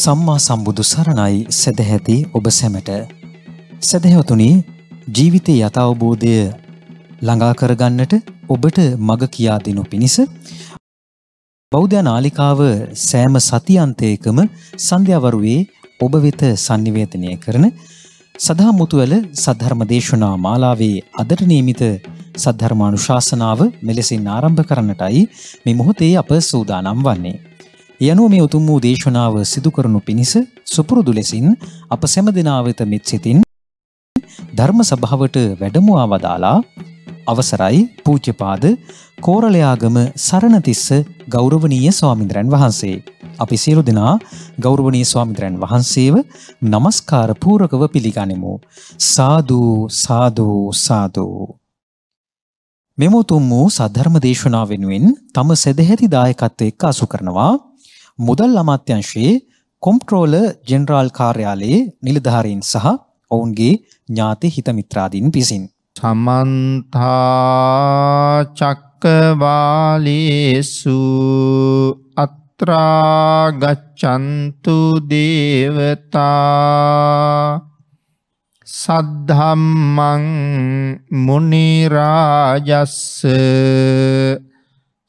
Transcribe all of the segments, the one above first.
සම්මා සම්බුදු සරණයි සැදැහැති ඔබ සැමට. සැදැහැවතුනි ජීවිතය යථවබෝධය ළඟා කරගන්නට ඔබට මග කියා දෙනු පිණිස බෞද්ධ නාලිකාව සෑම සතියන්තයකම සන්ධ්‍යවරුවේ ඔබ වෙත sannivedanaya කරන සදා මුතුවැල සද්ධර්ම දේශනා මාලාවේ අදට නියමිත සද්ධර්මානුශාසනාව මෙලෙසින් ආරම්භ කරන්නටයි මේ මොහොතේ අප සූදානම් වන්නේ. යනු මේ උතුම් වූ දේශනාව සිදු කරනු පිණිස සුපුරුදු ලෙසින් අප සැම දෙනා වෙත මෙත් සිතින් ධර්ම සභාවට වැඩමවා වදාලා අවසරයි පූජ්‍යපාද කෝරළයාගම සරණතිස්ස ගෞරවනීය ස්වාමින්ද්‍රයන් වහන්සේ. අපි සියලු දෙනා ගෞරවනීය ස්වාමින්ද්‍රයන් වහන්සේව নমස්කාර පූරකව පිළිගනිමු. සාදු සාදු සාදු. මෙම උතුම් වූ සද්ධර්ම දේශනාව වෙනුවෙන් තම සදැහැති දායකත්වයේ අසු කරනවා මුදල් අමාත්‍යංශයේ කොම්ට්‍රෝල ජෙනරාල් කාර්යාලයේ නිලධාරීන් සහ ඔවුන්ගේ ඥාති හිතමිත්‍රාදීන් පිසින්. සමන්තාචක්කවාලේසු අත්‍රාගච්චන්තු දේවතා සද්ධම්මං මුනිරාජස්ස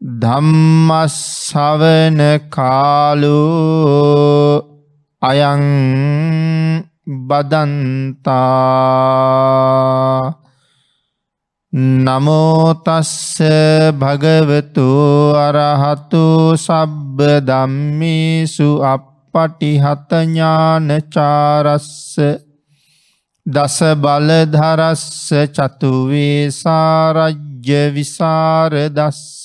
ධම්මස්සවන කාලෝ අයං බදන්තා නමෝතස්ස භගවතු අරහතු සබ්බ ධම්මිසු අපපටිහතඥානචාරස්ස දස බලධරස්ස චතුවේ සාරජ්‍ය විසාරදස්ස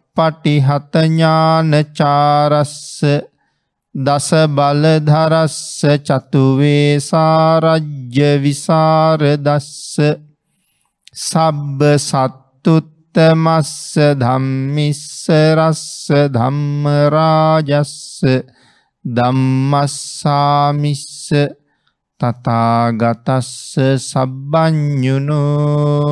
අපපටිහත ඥානචාරස්ස දස බලධරස්ස චතුවේසාරජ්‍ය විසාරදස්ස සබ්බ සත්තුත්තමස්ස ධම්මිස්ස රස්ස ධම්මරාජස්ස ධම්මස්සාමිස්ස තතාගතස්ස සබ්බඥුනෝ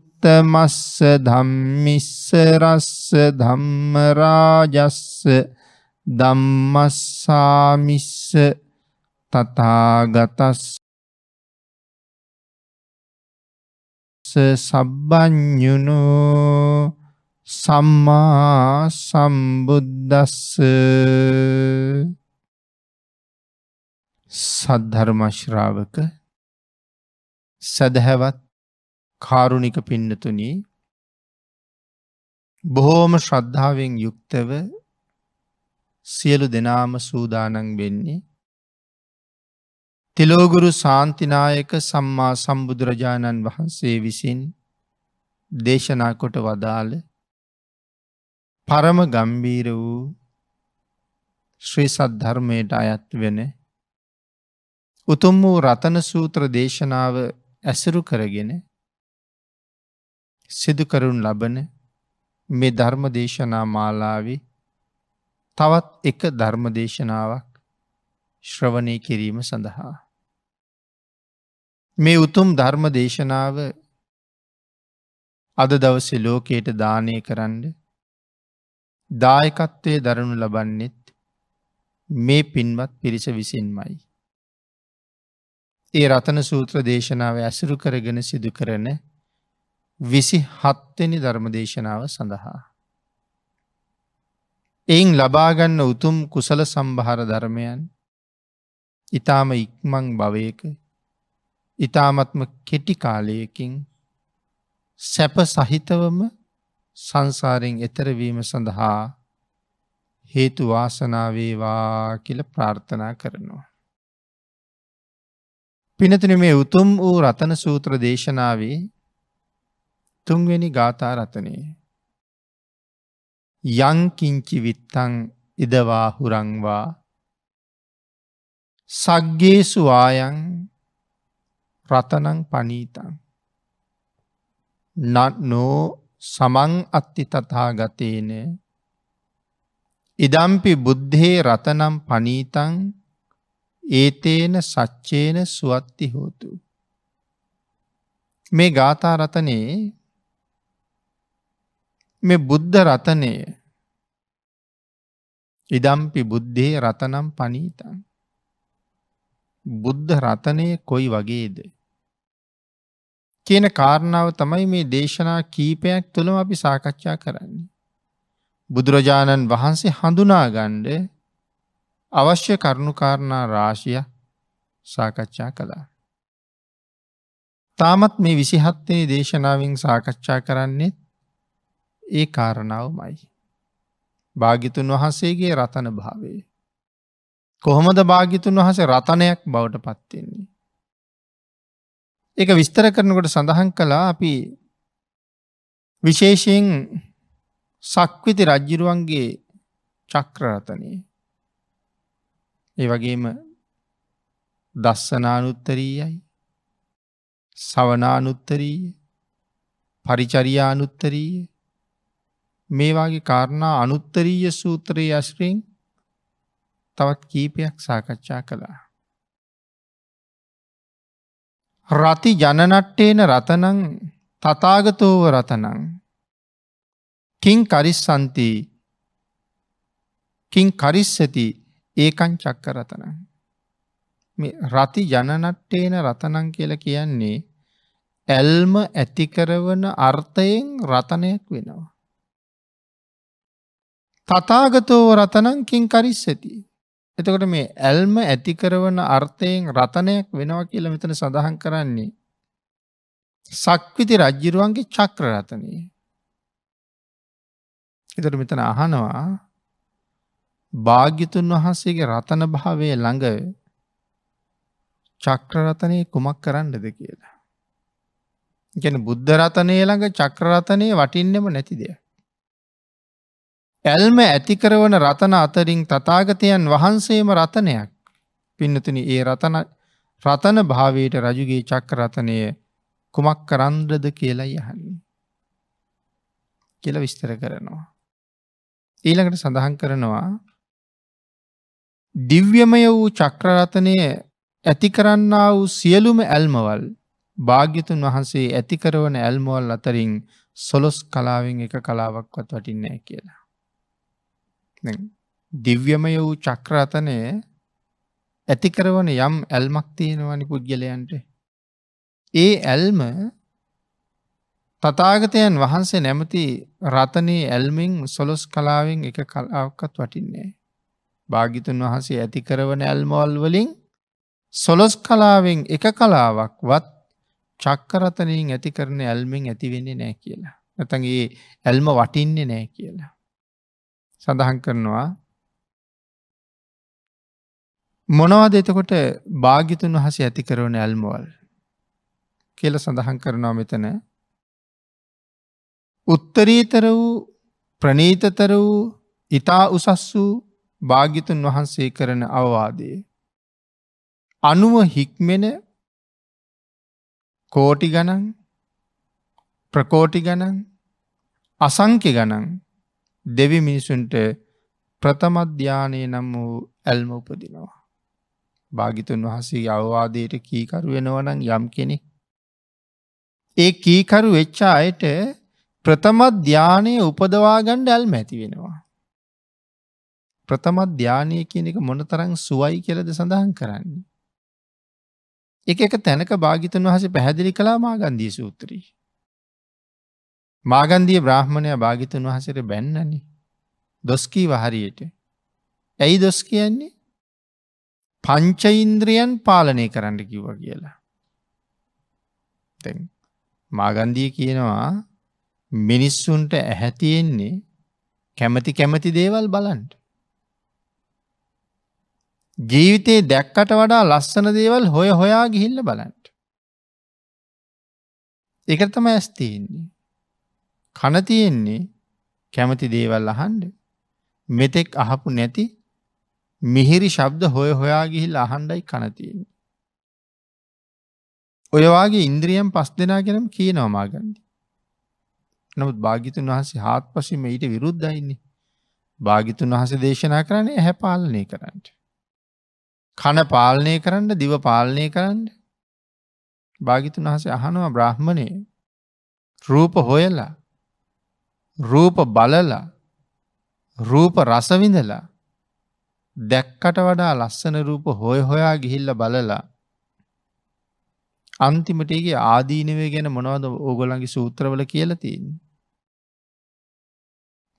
උත්තමස්ස ධම්මිස්ස රස්ස ධම්ම රාජස්ස ධම්මස්සාමිස්ස තථාගතස්ස සබ්බඤුනෝ සම්මා සම්බුද්දස්ස සද්ධර්ම ශ්‍රාවක සදහවත් කාරුණික පින්නතුනි බොහෝම ශ්‍රද්ධාවෙන් යුක්තව සියලු දෙනාම සූදානන් වෙන්නේ තිලෝගුරු සාන්තිනායක සම්මා සම්බුදුරජාණන් වහන්සේ විසින් දේශනා කොට වදාළ පරම ගම්බීර වූ ශ්‍රී සද්ධර්මයට අයත් වෙන උතුම් වූ රතන සූත්‍ර දේශනාව ඇසුරු කරගෙන සිදුකරුන් ලබන මේ ධර්මදේශනා මාලාවේ තවත් එක ධර්මදේශනාවක් ශ්‍රවණය කිරීම සඳහා. මේ උතුම් ධර්මදේශනාව අද දවස ලෝකයට දානය කරන්න දායකත්වය දරනු ලබන්නෙත් මේ පින්වත් පිරිස විසින්මයි. ඒ රතන සූත්‍ර දේශනාව ඇසුරු කරගෙන සිදු කරන විසි හත්වෙනි ධර්මදේශනාව සඳහා. එයින් ලබාගන්න උතුම් කුසල සම්භහර ධර්මයන් ඉතාම ඉක්මං භවයක ඉතාමත්ම කෙටි කාලයකින් සැප සහිතවම සංසාරෙන් එතරවීම සඳහා හේතු වාසනාවේවා කියල ප්‍රාර්ථනා කරනවා. පිනතින මේ උතුම් වූ රතන සූත්‍ර දේශනාවේ තුන්වෙනි ගාථා රතනය. යංකිංචි විත්තං ඉදවා හුරංවා සග්ගේසු ආයන් රතනං පනීතං. නත්නෝ සමං අත්ති තතාගතේන ඉදම්පි බුද්ධේ රතනම් පනීතං ඒතේන සච්චේන සුවත්ති හෝතු. මේ ගාථා රතනේ මේ බුද්ධ රතනය ඉදම්පි බුද්ධේ රතනම් පනීතන්. බුද්ධ රතනය කොයි වගේද. කියන කාරණාව තමයි මේ දේශනා කීපයක් තුළම අපි සාකච්ඡා කරන්නේ. බුදුරජාණන් වහන්සේ හඳුනාගණ්ඩ අවශ්‍ය කරුණුකාරණා රාශිය සාකච්ඡා කළා. තාමත් මේ විසිහත්තේ දේශනාවෙන් සාකච්ඡා කරන්නේත් ඒ කාරණාවමයි. භාගිතුන් වහන්සේගේ රතන භාවේ. කොහොමද භාගිතුන් වහසේ රතනයක් බවට පත්වෙන්නේ. එක විස්තර කරනකොට සඳහන් කලා අපි විශේෂයෙන් සක්විති රජ්ජිරුවන්ගේ චක්‍රරතනය ඒ වගේම දස්සනානුත්තරීයයි සවනානුත්තරීය පරිචරියානුත්තරීය මේ වගේ කාරණා අනුත්තරීය සූත්‍රයේ අශ්‍රයෙන් තවත් කීපයක් සාකච්ඡා කළා. රති ජනනට්ටේන රතනං තතාගතෝව රතනං කින් කරිස්සන්ති කින් කරිස්සති ඒකං චක්ක රතනං මේ රති ජනනට්ටේන රතනං කියලා කියන්නේ ඇල්ම ඇතිකරවන අර්ථයෙන් රතනයක් වෙනවා තථාගතෝ රතනං කිං කරිස්සති. එතකොට මේ ඇල්ම ඇති කරන අර්ථයෙන් රතනයක් වෙනවා කියලා මෙතන සඳහන් කරන්නේ. සක්විති රජ්ජිරුවන්ගේ චක්‍ර රතනය. එතකොට මෙතන අහනවා භාග්‍යතුන් වහන්සේගේ රතන භාවය ළඟ චක්‍ර රතනය කුමක් කරන්නද කියලා. ගැන බුද්ධ රතනය ළඟ චක්‍ර රතනය වටින්නෙම නැති දෙයක්. ඇල්ම ඇතිකරවන රතන අතරින් තතාගතයන් වහන්සේම රතනයක් පින්නතුන ඒ රතන රතන භාවයට රජුගේ චක්කරතනය කුමක් කරන්ද්‍රද කියලා යහන්නේ. කියල විස්තර කරනවා. ඊළඟට සඳහන් කරනවා දිව්‍යමය වූ චක්‍රරතනය ඇති කරන්න වූ සියලුම ඇල්මවල් භාග්‍යතුන් වහන්සේ ඇතිකරවන ඇල්මවල් අතරින් සොලොස් කලාවෙන් එක කලාවක්වත් වටින්නේ කියලා. දිව්‍යමය වූ චක්‍රරතනය ඇතිකරවන යම් ඇල්මක් තියෙනවනි පුද්ගලයන්ට. ඒ ඇල්ම තතාගතයන් වහන්සේ නැමති රතනයේ ඇල්මින් සොලොස් කලාවෙන් එක කලාවක්කත් වටින්නේ. භාගිතුන් වහන්සේ ඇතිකරවන ඇල්මවල් වලින් සොලොස් කලාවෙන් එක කලාවක්වත් චක්කරතනයෙන් ඇතිකරන ඇල්මින් ඇතිවෙන්නේ නෑ කියලා. නැතගේ ඇල්ම වටින්නේ නෑ කියලා. සඳහන් කරනවා මොනවාද එතකොට භාගිතුන් වහසේ ඇති කරවන ඇල්මවල් කියල සඳහන් කරනවා මෙතන උත්තරීතර වූ ප්‍රනීතතර වූ ඉතා උසස් වූ භාගිතුන් වහන්සේ කරන අවවාදය. අනුව හික්මෙන කෝටි ගණන් ප්‍රකෝටි ගණන් අසංක්‍ය ගණන් දෙවි මිනිසුන්ට ප්‍රථම ධානයේ නම් වූ ඇල්ම උපදිනවා. භාගිතුන් වහන්සේ අවවාදයට කීකරු වෙනවා නම් යම් කෙනෙක් ඒ කීකරු වෙච්ච අයට ප්‍රථම ධානය උපදවා ගන්න ඇල්ම ඇති වෙනවා. ප්‍රථම ධානය කියන එක මොනතරම් සුවයි කියලාද සඳහන් කරන්නේ. එක එක තැනක භාගිතුන් වහන්සේ පැහැදිලි කළා මාගන්ධී සූත්‍රයේ මාගන්දිය බ්‍රහ්මණය භාගිතුන් වහසට බැන්නනි. දොස්කීව හරියට. ඇයි දොස් කියන්නේ? පංචයින්ද්‍රියන් පාලනය කරන්න කිව්ව කියලා. තැන් මාගන්දිය කියනවා මිනිස්සුන්ට ඇහැතියෙන්නේ කැමති කැමති දේවල් බලන්ට. ජීවිතයේ දැක්කට වඩා ලස්සන දේවල් හොය හොයා ගිහිල්ල බලන්ට. එක තම ඇස්තියෙන්නේ. කන තියෙන්නේ කැමති දේවල් අහන්ඩ මෙතෙක් අහපු නැති මිහිරි ශබ්ද හොය හොයා ගිහිල් අහන්ඩයි කනතියෙන්නේ. ඔයවාගේ ඉන්ද්‍රියම් පස් දෙනා ගැනම් කිය නොමාගන්දි. නමුත් භාගිතුන් වහසේ හාත් පසිම ඊට විරුද්ධයින්නේ. භාගිතුන් වහස දේශනා කරන්නේ ඇහැ පාලනය කරන්නට. කන පාලනය කරන්න දිව පාලනය කරන්න භාගිතුන් වහසේ අහනවා බ්‍රහ්මණය රූප හොයලා රූප බලලා රූප රසවිඳලා දැක්කට වඩා ලස්සන රූප හොය හොයා ගිහිල්ල බලලා අන්තිමටගේ ආදීනවේ ගැන මොනවද ඕගොලන්ගේ සූත්‍රවල කියලතින්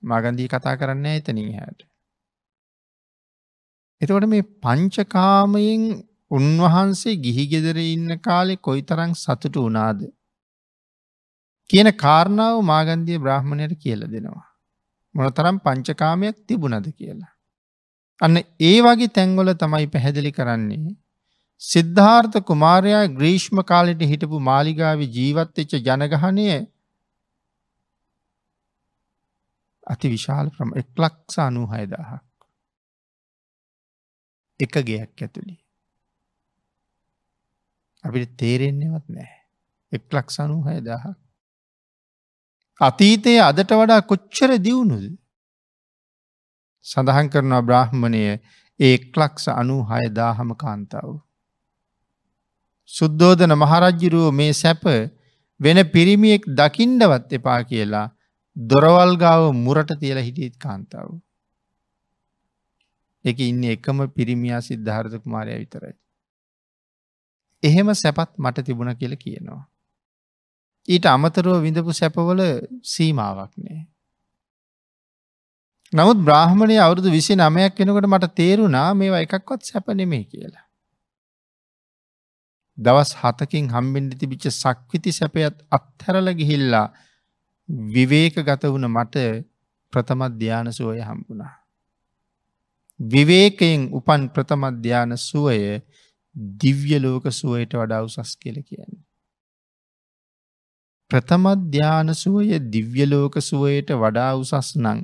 මගන්දී කතා කරන්න එතනින් හැට. එතකොට මේ පංචකාමයෙන් උන්වහන්සේ ගිහිගෙදර ඉන්න කාලෙ කොයි තරං සතුට වනාාද කියන කාරණාව මාගන්දිය බ්‍රහ්මණයට කියල දෙනවා. මොනතරම් පංචකාමයක් තිබුණද කියලා. අන්න ඒ වගේ තැන්වල තමයි පැහැදිලි කරන්නේ. සිද්ධාර්ථ කුමාරයා ග්‍රීෂ්ම කාලෙට හිටපු මාලිගාව ජීවත්වෙච්ච ජනගහනය අති විශාල ක්‍රම එක් ලක්ස අනූහයදාහක්. එක ගයක් ඇතුළි. අපිට තේරෙන්නේවත් නෑ. එක් ලක්ස අනූහයදාහක්. අතීතයේ අදට වඩා කොච්චර දියුණුද. සඳහන් කරනවා බ්‍රාහ්මණය ඒක් ලක්ෂ අනු හයදාහම කාන්තාව. සුද්දෝධන මහරජ්ජිරුව මේ සැප වෙන පිරිමියෙක් දකිින්ඩවත් එපා කියලා දොරවල්ගාව මුරට තියල හිටියත් කාන්තාව. එක ඉන්න එකම පිරිමියා සිද්ධාර්ථ කුමාරය විතරයි. එහෙම සැපත් මට තිබුණ කියල කියනවා. ඊට අමතරව විඳපු සැපවල සීමාවක් නෑ. නමුත් බ්‍රහ්මණය අවුරුදු විසි නමයක් වෙනකොට මට තේරුණා මේවා එකක්වත් සැපනෙමේ කියලා. දවස් හතකින් හම්බෙන්ඩි තිබිච්ච සක්විති සැපයත් අත්හැරල ගිහිල්ලා විවේක ගත වුණ මට ප්‍රථමත් ධ්‍යාන සුවය හම්බුණා. විවේකයෙන් උපන් ප්‍රථමත් ධ්‍යාන සුවය දිව්‍ය ලෝක සුවයට වඩා උසස් කියල කියන්නේ. ප්‍රථම ධාන සුවය දිව්‍ය ලෝක සුවයට වඩා උසස් නම්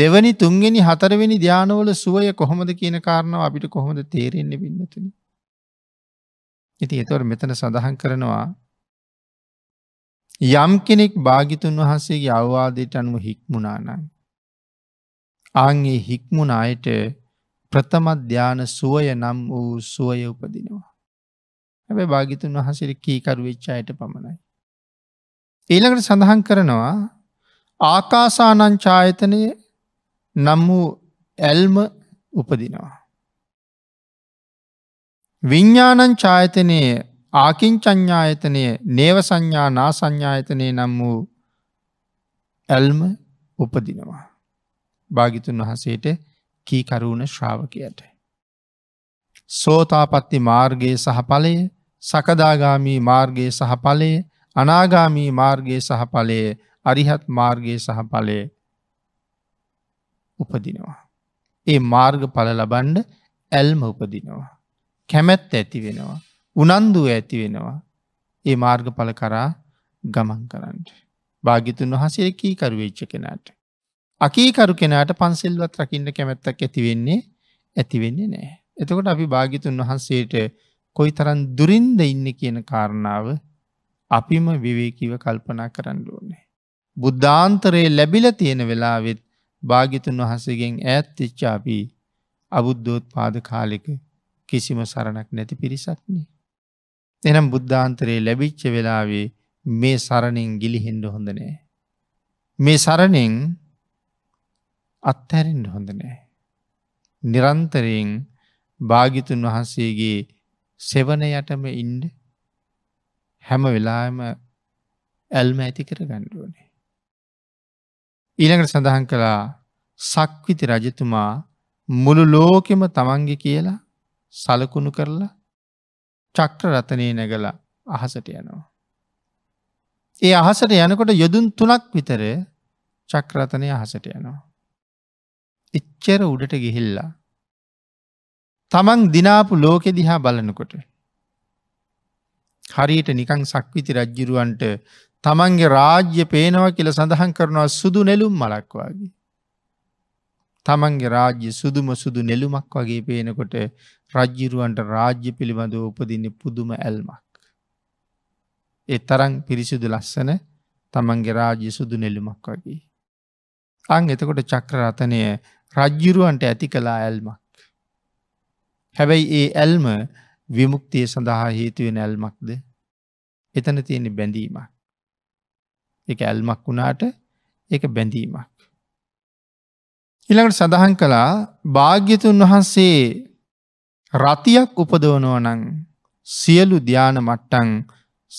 දෙවනි තුන්වෙනි හතරවෙනි ධානවල සුවය කොහොමද කියන කාරණාව අපිට කොහොමද තේරෙන්නේ වින්නතුනි ඉතින් ඒතකොට මෙතන සඳහන් කරනවා යම් කෙනෙක් භාගිතුන් වහන්සේගේ අවවාදයට අනුව හික්මුණා නම් ආන්ගේ හික්මුණ අයට ප්‍රථම ධාන සුවය නම් වූ සුවය උපදිනවා හැබැ භාගිතුන් වහසිර කීකරු වෙච්චායට පමණයි. ඊළඟට සඳහන් කරනවා ආකාසානංචායතනය නම් වූ ඇල්ම උපදිනවා. විඤ්ඥානං චායතනය ආකින්චඥායතනය නේව සංඥා නා සංඥායතනය නම් වූ ඇල්ම උපදිනවා. භාගිතුන් වහසේට කීකරුණ ශ්‍රාවකයට. සෝතාපත්ති මාර්ගයේ සහ පලය සකදාගාමී මාර්ගයේ සහ ඵලයේ අනාගාමී මාර්ගයේ සහ ඵලයේ අරිහත් මාර්ගයේ සහ ඵලයේ උපදිනවා. ඒ මාර්ග පල ලබන්ඩ ඇල්ම උපදිනවා. කැමැත් ඇති වෙනවා. උනන්දුව ඇති වෙනවා. ඒ මාර්ග පල කරා ගමන් කරන්න. භාගිතුන් වහසේ කීකරුවෙච්ච කෙනාට. අකීකරු කෙනාට පන්සිල්වත් රකින්න කැමැත්තක් ඇතිවෙන්නේ ඇතිවෙන්නේ නෑ. එතකොට අපි භාගිතුන් වහන්සේට කොයි තරන් දුරින්ද ඉන්න කියන කාරණාව අපිම විවේකීව කල්පනා කරන්න ඕනේ. බුද්ධාන්තරයේ ලැබිල තියෙන වෙලාවෙත් භාගිතුන් වහසගෙන් ඈත්තිච්චාපී අබුද්ධෝත් පාද කාලෙක කිසිම සරණක් නැති පිරිසක්නේ. එනම් බුද්ධාන්තරයේ ලැබිච්ච වෙලාවේ මේ සරණෙන් ගිලිහෙන්ඩ හොඳ නෑ. මේ සරණෙන් අත්හැරෙන්ට හොඳ නෑ. නිරන්තරයෙන් භාගිතුන් වහන්සේගේ සෙවන යටම ඉන්ඩ හැම වෙලාම ඇල්ම ඇති කර ගණ්ඩුවනේ. ඊළඟට සඳහන් කළා සක්විති රජතුමා මුළු ලෝකෙම තමන්ගි කියලා සලකුණු කරලා චක්‍ර රතනය නැගල අහසට යනවා. ඒ අහසට යනකොට යොදුන් තුනක් විතර චක්‍රතනය අහසට යනවා. එච්චර උඩට ගිහිල්ලා තමන් දිනාපු ලෝකෙ දිහා බලනකොට. හරියට නිකං සක්විති රජ්ජිරුවන්ට තමන්ගේ රාජ්‍ය පේනවා කියල සඳහන් කරනවා සුදු නෙලුම් මලක් වගේ. තමන්ගේ රාජ්‍ය සුදුම සුදු නෙලුමක් වගේ පේනකොට රජ්ජිරුවන්ට රාජ්‍ය පිළිබඳව උපදින්න පුදුම ඇල්මක්. ඒ තරං පිරිසිුදු ලස්සන තමන්ගේ රාජ්‍ය සුදු නෙලුමක් වගේ. අං එතකොට චක්‍රරතනය රජ්ජිරුවන්ට ඇති කලා ඇල්මක්. හැබැයි ඒ ඇල්ම විමුක්තිය සඳහා හේතුවෙන ඇල්මක්ද එතන තියෙන බැඳීමක්. එක ඇල්මක් වුණාට එක බැඳීමක්. ඉළඟට සඳහන් කළා භාග්‍යතුන් වහන්සේ රතියක් උපදවනවනං සියලු ධ්‍යාන මට්ටං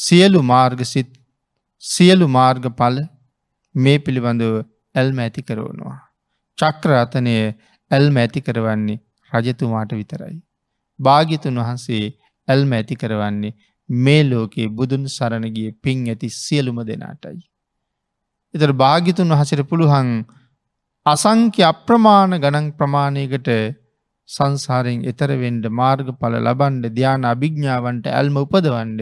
සියලු මාර්ගසිත් සියලු මාර්ගඵල මේ පිළිබඳව ඇල්ම ඇති කරවනවා. චක්‍ර අතනය ඇල්ම ඇති කරවන්නේ රජතුමාට විතරයි. භාගිතුන් වහන්සේ ඇල්ම ඇති කරවන්නේ මේ ලෝකයේ බුදුන් සරණගිය පින් ඇති සියලුම දෙනාටයි. එතර භාගිතුන් වහසට පුළුහන් අසංක්‍ය අප්‍රමාණ ගණන් ප්‍රමාණයකට සංසාරයෙන් එතරවෙන්ඩ මාර්ග පල ලබන්ඩ ධ්‍යාන අභිග්ඥාවන්ට ඇල්ම උපදවන්ඩ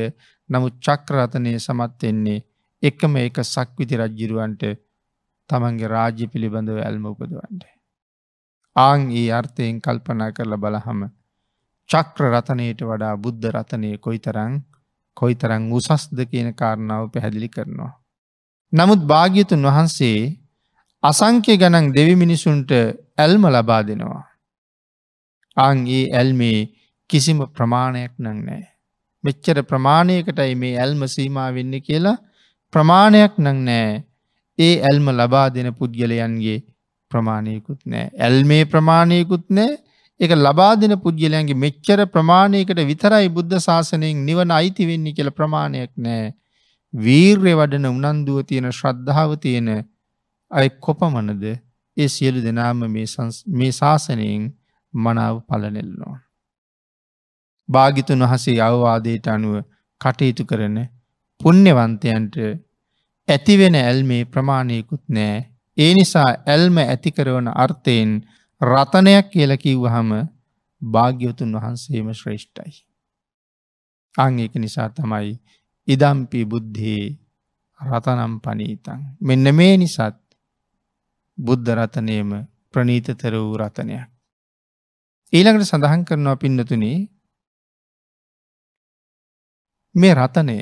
නමුත් චක්‍රරතනය සමත්වෙන්නේ එකම එක සක්විති රජ්ජිරුවන්ට තමන්ගේ රාජ්‍ය පිළිබඳව ඇල්ම උපදවන්ට. ආං ඒ අර්ථයෙන් කල්පනා කරලා බලහම චක්‍ර රතනයට වඩා බුද්ධ රතනය කොයිතරං කොයිතරං උසස්ද කියන කාරණාව පැහැදිලි කරනවා. නමුත් භාග්‍යතුන් වහන්සේ අසංක්‍ය ගණන් දෙවි මිනිසුන්ට ඇල්ම ලබා දෙනවා. අන්ගේ ඇල්මේ කිසිම ප්‍රමාණයක් නං නෑ. මෙච්චර ප්‍රමාණයකටයි මේ ඇල්ම සීමා වෙන්න කියලා ප්‍රමාණයක් නං නෑ ඒ ඇල්ම ලබා දෙන පුද්ගලයන්ගේ ප්‍රමාණයකුත් නෑ. ඇල්මේ ප්‍රමාණයකුත් නෑ ඒක ලබා දෙන පුජ්‍යලයන්ගේ මෙච්චර ප්‍රමාණයකට විතරයි බුද්ධ ශාසනයෙන් නිවන අයිති වෙන්නේ කියලා ප්‍රමාණයක් නැහැ. වීරය වඩන උනන්දුව තියෙන ශ්‍රද්ධාව තියෙන අය කොපමණද ඒ සියලු දෙනාම මේ ශාසනයෙන් මනාව පලනෙල්නවා. භාගිතුන් වහසේ අවවාදයට අනුව කටයුතු කරන පුණ්‍යවන්තයන්ට ඇතිවෙන ඇල්මේ ප්‍රමාණයකුත් නෑ. ඒ නිසා ඇල්ම ඇතිකරවන අර්ථයෙන් රතනයක් කියල කිව්වහම භාග්‍යවතුන් වහන්සේම ශ්‍රේෂ්ඨයි. අං ඒක නිසා තමයි ඉදම්පි බුද්ධයේ රතනම් පනීතං. මෙන්න මේ නිසත් බුද්ධ රතනයම ප්‍රනීතතර වූ රතනයක්. ඊළඟට සඳහන් කරනවා පින්නතුනේ මේ රතනය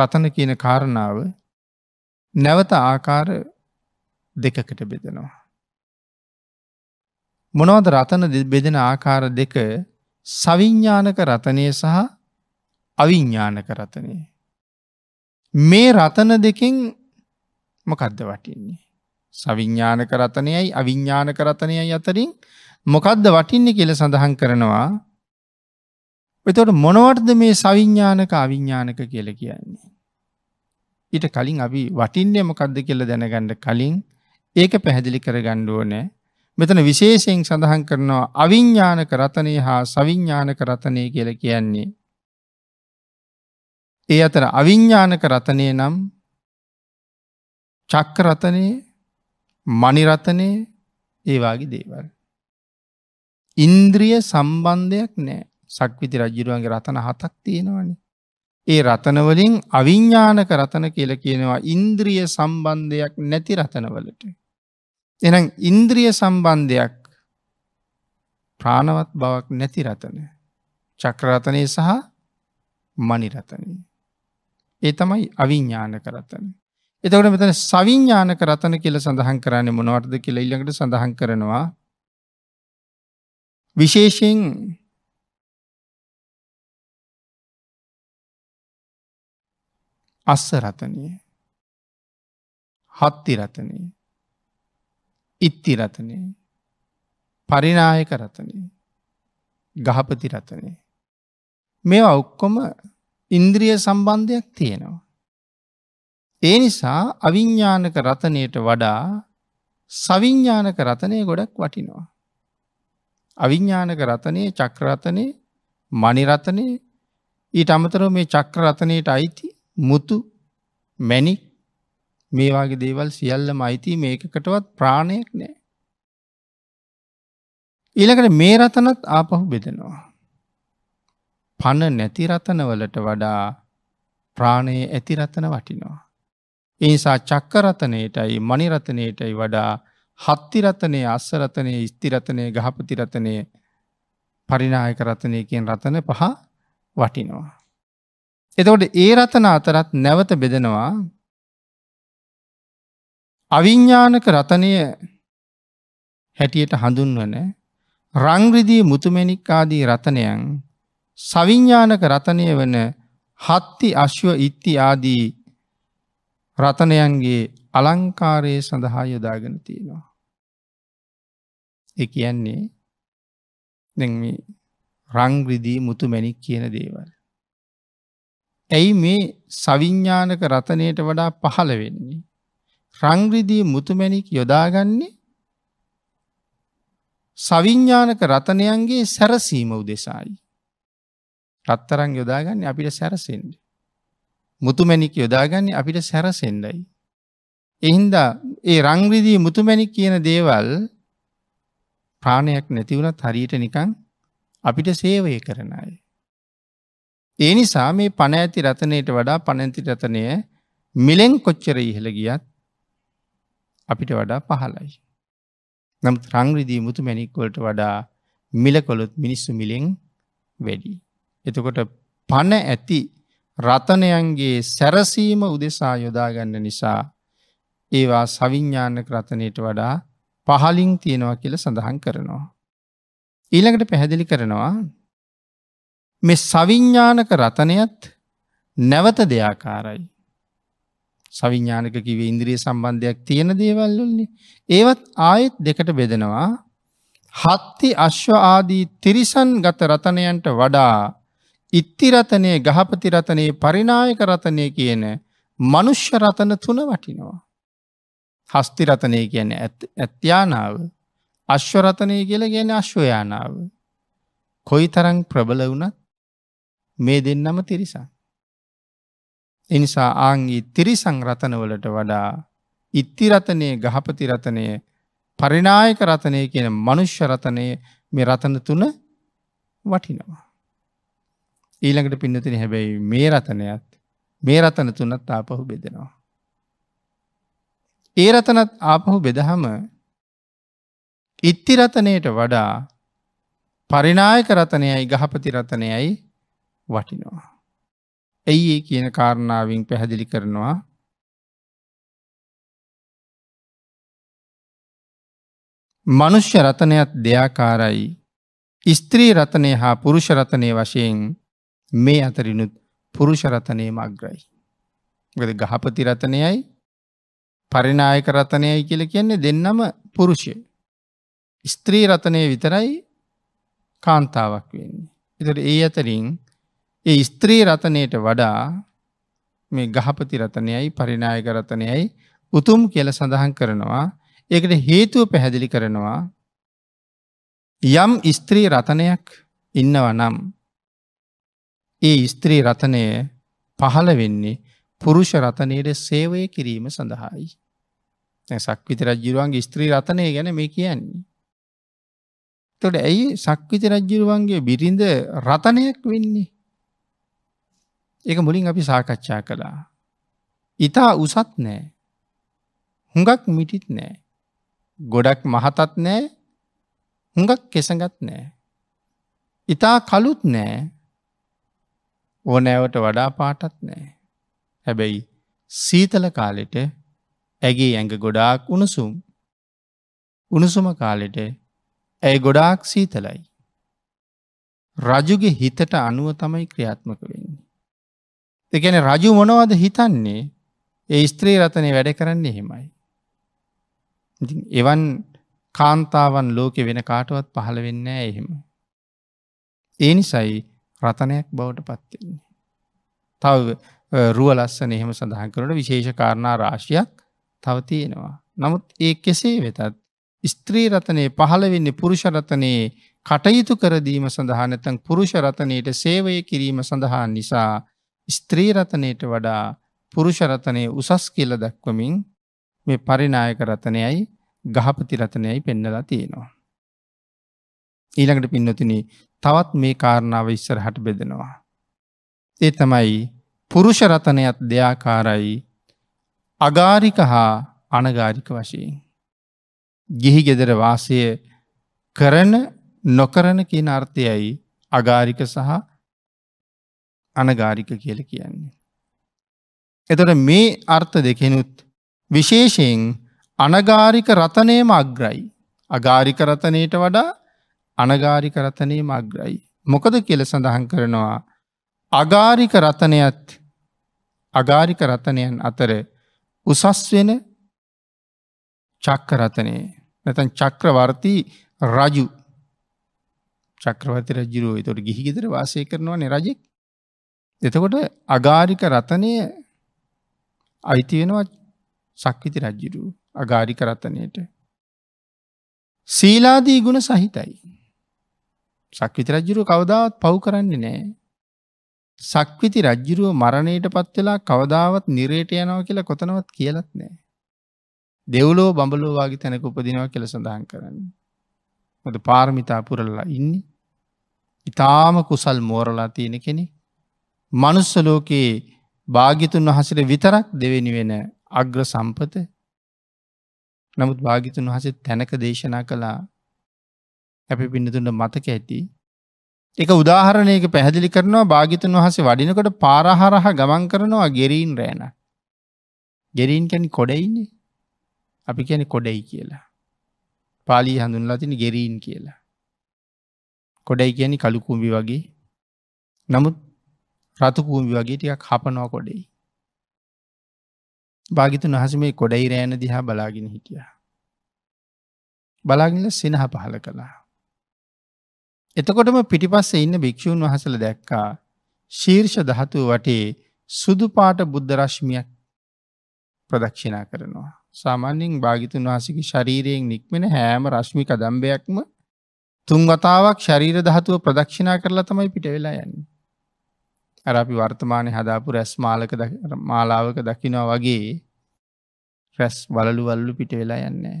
රතන කියන කාරණාව නැවත ආකාර දෙකකට බෙදෙනවා. මොනවද රතන බෙදෙන ආකාර දෙක සවිඤ්ඥානක රතනය සහ අවිඤ්ඥානක රතනය. මේ රතන දෙකින් මොකද්ද වටින්නේ. සවිඤ්ඥානක රතනයයි අවිඤ්ඥානක රතනයයි අතරින් මොකද්ද වටින්නේ කියල සඳහන් කරනවා. එතොට මොනවටද මේ සවිඤ්ඥානක අවිඤ්ඥානක කියල කියන්නේ. ඊට කලින් අපි වටින්නේ මොකද්ද කියල දැනගණ්ඩ කලින් ඒක පැහැදිලි කර ගණ්ඩුවනෑ මෙතන විශේෂයෙන් සඳහන් කරනවා අවිඤ්ඥානක රතනය හා සවිඤ්ඥානක රතනය කියල කියන්නේ. ඒ අතර අවිඤ්ඥානක රතනය නම් චක්කරතනය මනිරතනය ඒවාගේ දේවල්. ඉන්ද්‍රිය සම්බන්ධයක් නෑ සක්විති රජිරුවන්ගේ රතන හතක් තියෙනවනි. ඒ රතනවලින් අවිඤ්ඥානක රතන කියල කියනවා ඉන්ද්‍රිය සම්බන්ධයක් නැති රතනවලට. එනම් ඉන්ද්‍රිය සම්බන්ධයක් ප්‍රාණවත් බවක් නැති රතනය. චක්‍රරතනය සහ මනිරතනය. ඒ තමයි අවිඤ්ඥානක රතන. එතකට මෙතන සවිඤ්ඥානක රතන කියල සඳහන් කරන්නේ මොනවර්ද කියල ඉල්ලඟට සඳහන් කරනවා. විශේෂයෙන් අස්ස රතනය හත්ති රතනය ඉත්ති රතනය පරිනායක රතනය ගහපති රතනය මේවා ඔක්කොම ඉන්ද්‍රිය සම්බන්ධයක් තියෙනවා. ඒ නිසා අවිඤ්ඥානක රතනයට වඩා සවිඤ්ඥානක රතනය ගොඩක් වටිනවා. අවිඤ්ඥානක රතනය චක්‍රරතනය මනිරතනය ඊට අමතරව මේ චක්‍රරතනයට අයිති මුතු මැනික් මේ වගේ දේවල් සියල්ලම අයිති මේකකටවත් ප්‍රාණයක් නෑ. ඊළඟට මේ රතනත් ආපහු බෙදෙනවා. පණ නැති රතනවලට වඩා ප්‍රාණයේ ඇති රතන වටිනවා. එනිසා චක්කරතනයටයි මනිරතනයටයි වඩා හත්තිරතනය අස්සරතනය ස්තිරතනය ගහපතිරතනය පරිනායක රතනය කියෙන් රතන පහ වටිනවා. එතකොට ඒ රතන අතරත් නැවත බෙදෙනවා අවිඤ්ඥානක රතනය හැටියට හඳුන්වන රංග්‍රදී මුතුමැනික් ආදී රතනයන් සවිඤ්ඥානක රතනය වන හත්ති අශ්ව ඉත්ති ආදී රතනයන්ගේ අලංකාරයේ සඳහා යොදාගෙන තියෙනවා. එක කියන්නේ දැ රංග්‍රදී මුතු මැනික් කියන දේවල්. ඇයි මේ සවිඤ්ඥානක රතනයට වඩා පහළ වෙන්නේ. රංග්‍රදී මුතුමැණික් යොදාගන්නේ සවිඤ්ඥානක රතනයන්ගේ සැරසීම උදෙසායි. රත්තරං යොදාගන්න අපිට සැරසෙන්ඩ. මුතුමැණික් යොදාගන්නේ අපිට සැරසෙන්ඩයි. එහින්දා ඒ රංවිදී මුතුමැණික් කියන දේවල් ප්‍රාණයක් නැතිවුණත් හරියට නිකං අපිට සේවය කරන අය. ඒ නිසා මේ පණ ඇති රතනයට වඩා පණැති රතනය මිලෙන් කොච්චර ඉහළ ගියත් අපිට වඩා පහලයි. නම් රංග්‍රදී මුතු මැනික්වලට වඩා මිලකොළොත් මිනිස්සු මිලෙන් වැඩි. එතකොට පණ ඇති රතනයන්ගේ සැරසීම උදෙසා යොදාගන්න නිසා ඒවා සවිඤ්ඥානක රතනයට වඩා පහලින් තියෙනවා කියල සඳහන් කරනවා. ඊළඟට පැහැදිලි කරනවා මෙ සවිඤ්ඥානක රතනයත් නැවත දෙයාකාරයි. සවිඥානික කිවේ ඉන්ද්‍රිය සම්බන්ධයක් තියෙන දේවල්ලන්නේ. ඒවත් ආයෙත් දෙකට බෙදෙනවා. හත්ති අශ්ව ආදී තිරිසන් ගත රතනයන්ට වඩා ඉත්තිරතනය ගහපති රතනයේ පරිනායක රතනය කියන මනුෂ්‍ය රතන තුන වටිනවා. හස්තිරතනය කියන ඇත්්‍යානාව අශ්වරතනය කියල ගැන අශ්වයානාව. කොයි තරං ප්‍රබල වුණත් මේ දෙන්නම තිරිසා. එනිසා ආංගී තිරිසං රතනවලට වඩා ඉත්තිරතනය ගහපතිරතනය පරිනායක රතනය කියන මනුෂ්‍ය රතනය මේ රතන තුන වටිනවා. ඊළඟට පින්නතින හැබැයි මේ රතනයත් මේ රතන තුනත් ආපහු බෙදෙනවා. ඒ රතනත් ආපහු බෙදහම ඉත්තිරතනයට වඩා පරිනායක රතනයයි ගහපති රතනයයි වටිනවා. ඇයි ඒ කියන කාරණාවෙන් පැහැදිලි කරනවා මනුෂ්‍ය රතනයත් දෙයාකාරයි ස්ත්‍රී රතනය හා පුරුෂ රතනය වශයෙන් මේ අතරිනුත් පුරුෂ රතනයම අග්‍රයි. ගද ගහපති රතනයයි පරිනායක රතනයයි කියල කියන්නේ දෙන්නම පුරුෂය. ස්ත්‍රී රතනය විතරයි කාන්තාවක් වෙන්නේ. එතට ඒ අතරින් ඒ ස්ත්‍රී රතනයට වඩා මේ ගහපති රතනයයි පරිනායක රතනයයි උතුම් කියල සඳහන් කරනවා ඒකට හේතුව පැහැදිලි කරනවා යම් ස්ත්‍රී රතනයක් ඉන්නව නම් ඒ ස්ත්‍රී රතනය පහළ වෙන්නේ පුරුෂ රතනයට සේවය කිරීම සඳහායි. සක්විත රජ්ජුරුවන්ගේ ස්ත්‍රී රතනය ගැන මේ කියන්නේ. තොට ඇයි සක්විත රජ්ජුරුවන්ගේ බිරිඳ රතනයක් වෙන්නේ එක මුලින් අපි සාකච්ඡා කළා. ඉතා උසත් නෑ. හුඟක් මිටිත් නෑ. ගොඩක් මහතත් නෑ හුඟක් කෙසඟත් නෑ. ඉතා කලුත් නෑ ඕනෑවට වඩා පාටත් නෑ. හැබැයි සීතල කාලෙට ඇගේ ඇඟ ගොඩාක් උණුසුම් උණුසුම කාලෙට ඇය ගොඩාක් සීතලයි. රජුගේ හිතට අනුව තමයි ක්‍රියාත්මකවෙන්. දෙගැන රජු මොනවද හිතන්නේ ඒ ස්ත්‍රී රතනය වැඩ කරන්නේ හෙමයි. එවන් කාන්තාවන් ලෝකෙ වෙන කාටවත් පහළ වෙන්න එහෙම. ඒ නිසයි රතනයක් බවට පත්වෙන්නේ. තව රුව ලස්සන එහෙම සඳහන් කරට විශේෂකාරණා රාශියක් තව තියෙනවා. නමුත් ඒ කෙසේ වෙතත් ස්ත්‍රී රතනය පහළවෙන්නේ පුරුෂරතනයේ කටයුතු කරදීම සඳහා නැතන් පුරුෂරතනයට සේවය කිරීම සඳහා නිසා ස්ත්‍රී රතනයට වඩා පුරුෂ රතනය උසස් කියලා දක්වමින් මේ පරිනායක රතනයයි ගහපති රතනයයි පෙන්නලා තියෙනවා. ඊළඟට පින්නතින තවත් මේ කාරණාව ඉස්සරහට බෙදෙනවා. ඒ තමයි පුරුෂ රතනයත් දෙයාකාරයි අගාරික හා අනගාරික වශයෙන්. ගිහි ගෙදර වාසය කරන නොකරන කියන අර්ථයයි අගාරික සහ අනගාරික කියල කියන්නේ. එතොට මේ අර්ථ දෙකෙනුත් විශේෂයෙන් අනගාරික රතනයම අග්‍රයි. අගාරික රතනයට වඩා අනගාරික රතනයම අග්‍රයි. මොකද කියල සඳහන් කරනවා අගාරික රතනයත් අගාරික රතනයන් අතර උසස් වෙන චක්කරතනය නැතන් චක්‍රවර්ති රජු චක්‍රවති රජරුව තොට ගිහිගෙදර වාසය කරනවානේ රජෙක් එතකොට අගාරික රතනය අයිති වෙනවා සක්විති රජ්ජිරු අගාරික රතනයට. සීලාදී ගුණ සහිතයි. සක්විති රජ්ජුරු කවදාවත් පව් කරන්නේ නෑ. සක්විති රජ්ජිරුව මරණයට පත්වෙලා කවදාවත් නිරේට යනව කියලා කොතනවත් කියලත් නෑ. දෙව්ලෝ බඹලෝවාගේ තැනක උපදිනව කියල සඳහන් කරන්න. මද පාර්මිතා පුරල්ලා ඉන්නේ. ඉතාම කුසල් මෝරලා තියෙන කෙනෙක්. මනුස්සලෝකයේ භාගිතුන් වහසට විතරක් දෙවෙනි වෙන අග්‍ර සම්පත නමුත් භාගිතුන් වහසේ තැනක දේශනා කළා අපි පින්නතුන්ට මතක ඇති. එක උදාහරණයක පැහැදිලි කරනවා භාගිතුන් වහසේ වඩිනකොට පාරහරහ ගමන් කරනවා ගෙරීන් රෑන. ගෙරීන් කැනි කොඩයින්නේ අපි කැන කොඩයි කියලා. පාලී හඳුන්ලා තින ගෙරීන් කියලා. කොඩයි කියන්නේ කළුකුම්බි වගේ නමුත් රතුකූමි වගේ ටිකක් හපනෝ කොඩෙයි. භාගිතුන් වහස මේ කොඩයි රෑන දිහා බලාගෙන හිටිය. බලාගිල සෙනහ පහල කළා. එතකොටම පිටිපස්ස ඉන්න භික්‍ෂූන් වහසල දැක්කා ශීර්ෂ දහතුව වටේ සුදු පාට බුද්ධරශ්මියක් ප්‍රදක්ෂිනා කරනවා. සාමාන්‍යෙන් භාගිතුන් වහසකි ශරීරයෙන් නික්මෙන හෑම රශ්මි කදම්බයක්ම තුන්වතාවක් ශරීර දහතුව ප්‍රදක්ෂිනා කරලා තමයි පිට වෙලා යන්නේ. අර අපි වර්තමානය හදාපු රැස් මාලක මාලාවක දකිනවා වගේ රැස් වලලු වල්ලු පිට වෙලා යන්නේ.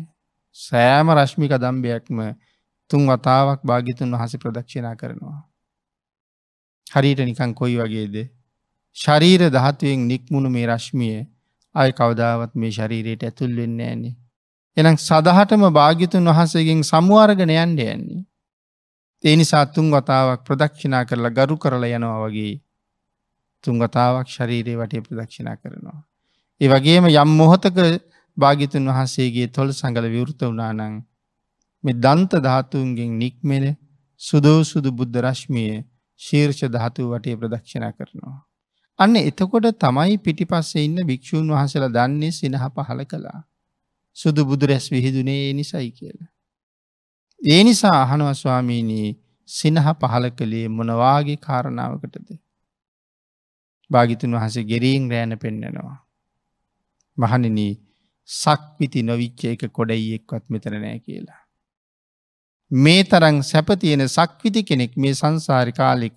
සෑම රශ්මික දම්භයක්ම තුන් වතාවක් භාගිතුන් වහස ප්‍රදක්ෂනා කරනවා. හරිට නිකං කොයි වගේද. ශරීර දහතුවෙන් නික්මුණු මේ රශ්මිය අය කවදාවත් මේ ශරීරයට ඇතුල් වෙන්න ඇන්නේ. එනම් සදහටම භාගිතුන් වහන්සේගෙන් සමුවර්ගණයන්ට යන්නේ. ඒ නිසා තුන් වතාවක් ප්‍රදක්ෂිනා කරලා ගරු කරලා යනවා වගේ තුන්ගතාවක් ශරීරයේ වටේ ප්‍රදක්ෂිනා කරනවා. ඒ වගේම යම් මොහොතක භාගිතුන් වහන්සේගේ තොල් සඟල විවෘත වනානං මේ දන්ත ධාතුන්ගෙන් නික්මෙන සුදෝ සුදු බුද්ධ රශ්මිය ශීර්ෂ ධාතු වටේ ප්‍රදක්ෂණ කරනවා. අන්න එතකොට තමයි පිටිපස්සේ ඉන්න භික්‍ෂූන් වහසලා දන්නේ සිනහ පහල කළා. සුදු බුදුරැස් විහිදුනේ ඒ නිසයි කියලා. ඒ නිසා අහනවස්වාමීනී සිනහ පහල කළේ මොනවාගේ කාරණාවකටද. භාගිතුන් වහසේ ගෙරීන් රෑන පෙන්නනවා. මහනිනී සක්විති නොවිච්ච එක කොඩයිෙක්වත් මෙතරනෑ කියලා. මේ තරං සැපතියෙන සක්විති කෙනෙක් මේ සංසාරි කාලික